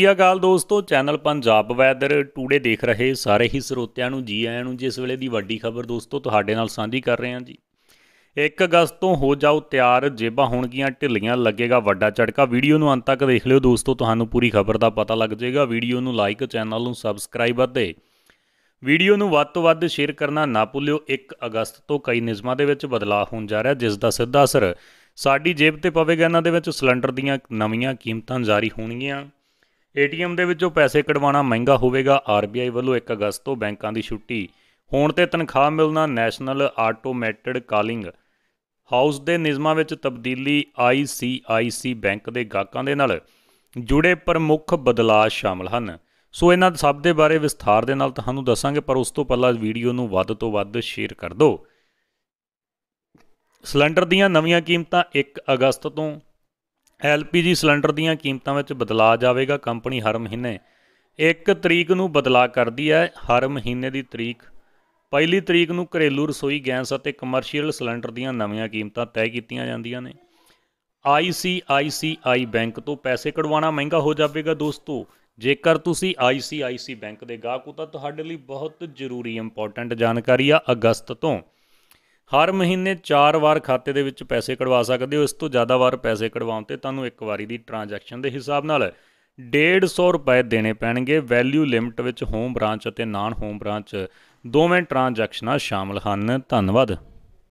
ਸਤਿ ਅਕਾਲ ਦੋਸਤੋ channel Punjab weather today ਦੇਖ ਰਹੇ ਸਾਰੇ ਹੀ ਸਰੋਤਿਆਂ ਨੂੰ ਜੀ ਆਇਆਂ ਨੂੰ ਜਿਸ ਵੇਲੇ ਦੀ ਵੱਡੀ ਖਬਰ ਦੋਸਤੋ ਤੁਹਾਡੇ ਨਾਲ ਸਾਂਝੀ ਕਰ ਰਹੇ ਹਾਂ ਜੀ 1 ਅਗਸਤ ਤੋਂ ਹੋ ਜਾਓ ਤਿਆਰ ਜੇਬਾਂ ਹੋਣਗੀਆਂ ਢਿੱਲੀਆਂ ਲੱਗੇਗਾ ਵੱਡਾ ਝਟਕਾ ਵੀਡੀਓ ਨੂੰ ਅੰਤ ਤੱਕ ਦੇਖ ਲਿਓ ਦੋਸਤੋ ਤੁਹਾਨੂੰ ਪੂਰੀ ਖਬਰ ਦਾ ਪਤਾ ਲੱਗ ਜਾਏਗਾ ਵੀਡੀਓ ਨੂੰ ਲਾਈਕ ਚੈਨਲ ਨੂੰ ਸਬਸਕ੍ਰਾਈਬ ਅਤੇ ਵੀਡੀਓ ਨੂੰ ਵੱਧ ਤੋਂ ਵੱਧ ਸ਼ੇਅਰ ਕਰਨਾ ਨਾ ਭੁੱਲਿਓ 1 ਅਗਸਤ ਤੋਂ ਕਈ ਨਿਯਮਾਂ ਦੇ ਵਿੱਚ ਬਦਲਾਅ ਹੋਣ ਜਾ ਰਿਹਾ ਜਿਸ ਦਾ ਸਿੱਧਾ ਅਸਰ ਸਾਡੀ ਜੇਬ ਤੇ ਪਵੇਗਾ ਇਹਨਾਂ ਦੇ ਵਿੱਚ ਸਿਲੰਡਰ ਦੀਆਂ ਨਵੀਆਂ ਕੀਮਤਾਂ ਜਾਰੀ ਹੋਣਗੀਆਂ ਏਟੀਐਮ ਦੇ ਵਿੱਚੋਂ ਪੈਸੇ ਕਢਵਾਉਣਾ ਮਹਿੰਗਾ ਹੋਵੇਗਾ ਆਰਬੀਆਈ ਵੱਲੋਂ 1 ਅਗਸਤ ਤੋਂ ਬੈਂਕਾਂ ਦੀ ਛੁੱਟੀ ਹੋਣ ਤੇ ਤਨਖਾਹ ਮਿਲਣਾ ਨੈਸ਼ਨਲ ਆਟੋਮੈਟਿਡ ਕਾਲਿੰਗ ਹਾਊਸ ਦੇ ਨਿਯਮਾਂ ਵਿੱਚ ਤਬਦੀਲੀ ਆਈਸੀਆਈਸੀ ਬੈਂਕ ਦੇ ਗਾਹਕਾਂ ਦੇ ਨਾਲ ਜੁੜੇ ਪ੍ਰਮੁੱਖ ਬਦਲਾਅ ਸ਼ਾਮਲ ਹਨ ਸੋ ਇਹਨਾਂ ਸਭ ਦੇ ਬਾਰੇ ਵਿਸਥਾਰ ਦੇ ਨਾਲ ਤੁਹਾਨੂੰ ਦੱਸਾਂਗੇ ਪਰ ਉਸ ਤੋਂ ਪਹਿਲਾਂ ਵੀਡੀਓ ਨੂੰ ਵੱਧ ਤੋਂ ਵੱਧ ਸ਼ੇਅਰ ਕਰ ਦਿਓ ਸਿਲੰਡਰ ਦੀਆਂ ਨਵੀਆਂ ਕੀਮਤਾਂ 1 ਅਗਸਤ ਤੋਂ ਐਲਪੀਜੀ ਸਿਲੰਡਰ ਦੀਆਂ ਕੀਮਤਾਂ ਵਿੱਚ ਬਦਲਾਅ ਜਾਵੇਗਾ ਕੰਪਨੀ ਹਰ ਮਹੀਨੇ 1 ਤਰੀਕ ਨੂੰ ਬਦਲਾਅ ਕਰਦੀ ਹੈ ਹਰ ਮਹੀਨੇ ਦੀ ਤਰੀਕ ਪਹਿਲੀ ਤਰੀਕ ਨੂੰ ਘਰੇਲੂ ਰਸੋਈ ਗੈਸ ਅਤੇ ਕਮਰਸ਼ੀਅਲ ਸਿਲੰਡਰ ਦੀਆਂ ਨਵੀਆਂ ਕੀਮਤਾਂ ਤੈਅ ਕੀਤੀਆਂ ਜਾਂਦੀਆਂ ਨੇ ICICI ਬੈਂਕ ਤੋਂ ਪੈਸੇ ਕਢਵਾਉਣਾ ਮਹਿੰਗਾ ਹੋ ਜਾਵੇਗਾ ਦੋਸਤੋ ਜੇਕਰ ਤੁਸੀਂ ICICI ਬੈਂਕ ਦੇ ਗਾਹਕ ਹੋ ਤਾਂ ਤੁਹਾਡੇ ਲਈ ਬਹੁਤ ਜ਼ਰੂਰੀ ਇੰਪੋਰਟੈਂਟ ਜਾਣਕਾਰੀ ਆ ਅਗਸਤ ਤੋਂ ਹਰ ਮਹੀਨੇ 4 ਵਾਰ ਖਾਤੇ ਦੇ ਵਿੱਚ ਪੈਸੇ ਕਢਵਾ ਸਕਦੇ ਹੋ ਇਸ ਤੋਂ ਜ਼ਿਆਦਾ ਵਾਰ ਪੈਸੇ ਕਢਵਾਉਣ ਤੇ ਤੁਹਾਨੂੰ ਇੱਕ ਵਾਰੀ ਦੀ ਟ੍ਰਾਂਜੈਕਸ਼ਨ ਦੇ ਹਿਸਾਬ ਨਾਲ 150 ਰੁਪਏ ਦੇਣੇ ਪੈਣਗੇ ਵੈਲਿਊ ਲਿਮਟ ਵਿੱਚ ਹੋਮ ਬ੍ਰਾਂਚ ਅਤੇ ਨਾਨ ਹੋਮ ਬ੍ਰਾਂਚ ਦੋਵੇਂ ਟ੍ਰਾਂਜੈਕਸ਼ਨਾਂ ਸ਼ਾਮਲ ਹਨ ਧੰਨਵਾਦ